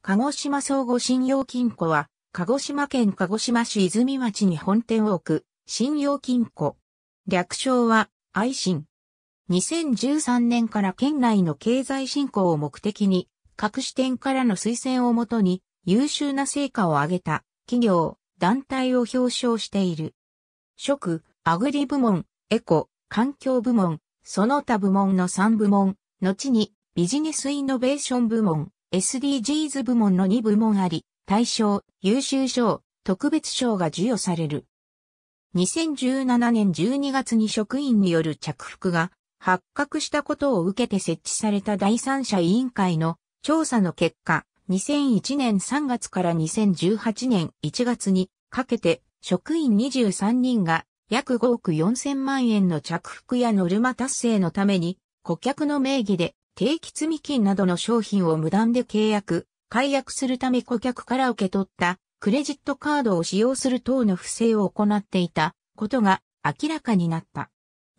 鹿児島総合信用金庫は、鹿児島県鹿児島市泉町に本店を置く、信用金庫。略称は、愛信。2013年から県内の経済振興を目的に、各支店からの推薦をもとに、優秀な成果を上げた、企業、団体を表彰している。食、アグリ部門、エコ、環境部門、その他部門の3部門、後にビジネスイノベーション部門、SDGs 部門の2部門あり、大賞、優秀賞、特別賞が授与される。2017年12月に職員による着服が発覚したことを受けて設置された第三者委員会の調査の結果、2001年3月から2018年1月にかけて職員23人が約5億4000万円の着服やノルマ達成のために顧客の名義で定期積金などの商品を無断で契約、解約するため顧客から受け取ったクレジットカードを使用する等の不正を行っていたことが明らかになった。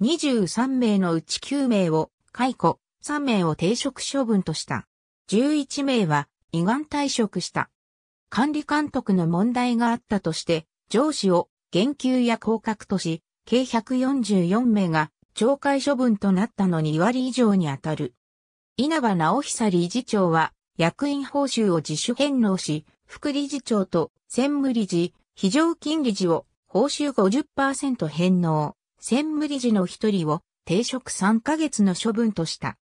23名のうち9名を解雇、3名を停職処分とした。11名はがん退職した。管理監督の問題があったとして、上司を減給や降格とし、計144名が懲戒処分となったのに2割以上にあたる。稲葉直久理事長は、役員報酬を自主返納し、副理事長と専務理事、非常勤理事を報酬50%返納、専務理事の一人を停職3ヶ月の処分とした。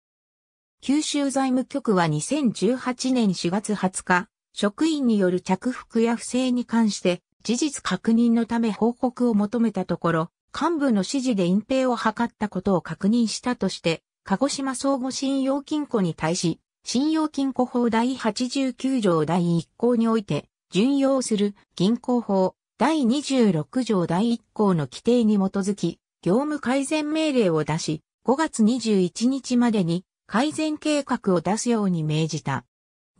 九州財務局は2018年4月20日、職員による着服や不正に関して事実確認のため報告を求めたところ、幹部の指示で隠蔽を図ったことを確認したとして、鹿児島相互信用金庫に対し、信用金庫法第89条第1項において、準用する銀行法第26条第1項の規定に基づき、業務改善命令を出し、5月21日までに改善計画を出すように命じた。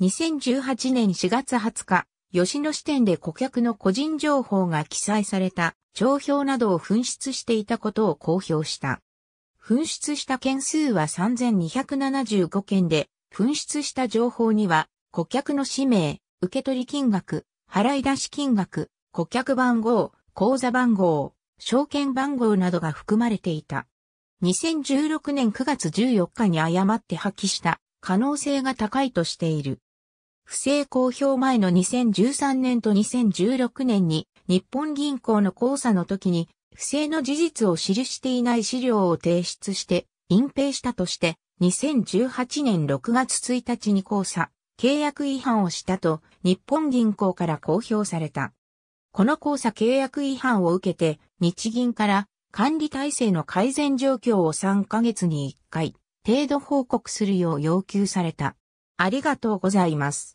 2018年4月20日、吉野支店で顧客の個人情報が記載された帳票などを紛失していたことを公表した。紛失した件数は3275件で、紛失した情報には、顧客の氏名、受取金額、払い出し金額、顧客番号、口座番号、証券番号などが含まれていた。2016年9月14日に誤って破棄した可能性が高いとしている。不正公表前の2013年と2016年に日本銀行の交差の時に不正の事実を記していない資料を提出して隠蔽したとして、2018年6月1日に交差、契約違反をしたと日本銀行から公表された。この交差契約違反を受けて日銀から管理体制の改善状況を3ヶ月に1回程度報告するよう要求された。ありがとうございます。